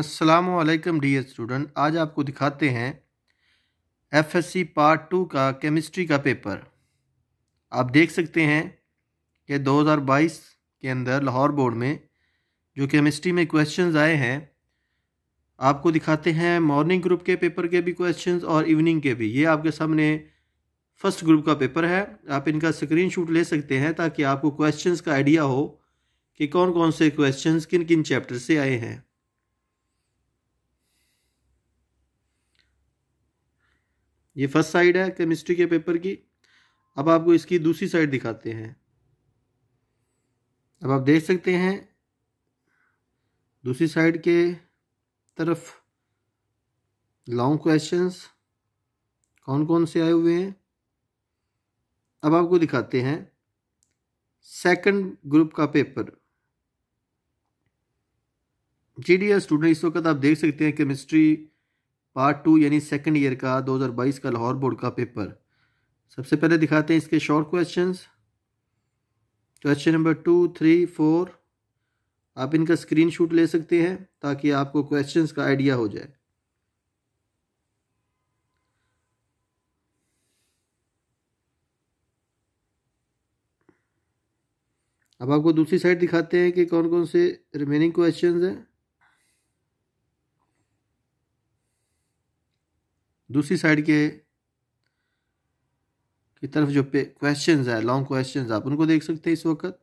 Aslam dear student आज आपको दिखाते हैं एफएससी पार्ट टू का केमिस्ट्री का पेपर आप देख सकते हैं कि 2022 के अंदर लाहौर बोर्ड में जो केमिस्ट्री में क्वेश्चंस आए हैं आपको दिखाते हैं मॉर्निंग ग्रुप के पेपर के भी क्वेश्चंस और इवनिंग के भी ये आपके सामने फर्स्ट ग्रुप का पेपर है आप इनका स्क्रीन ले सकते हैं ताकि आपको क्वेश्चन का आइडिया हो कि कौन कौन से क्वेश्चन किन किन चैप्टर से आए हैं ये फर्स्ट साइड है केमिस्ट्री के पेपर की अब आपको इसकी दूसरी साइड दिखाते हैं अब आप देख सकते हैं दूसरी साइड के तरफ लॉन्ग क्वेश्चंस कौन कौन से आए हुए हैं अब आपको दिखाते हैं सेकंड ग्रुप का पेपर जी डी स्टूडेंट इस वक्त आप देख सकते हैं केमिस्ट्री पार्ट टू यानी सेकंड ईयर का 2022 का लाहौर बोर्ड का पेपर सबसे पहले दिखाते हैं इसके short questions question number two three four आप इनका स्क्रीनशॉट ले सकते हैं ताकि आपको क्वेश्चंस का आइडिया हो जाए अब आपको दूसरी साइड दिखाते हैं कि कौन कौन से रिमेनिंग क्वेश्चंस हैं दूसरी साइड के की तरफ जो पे क्वेश्चन है लॉन्ग क्वेश्चन आप उनको देख सकते हैं इस वक्त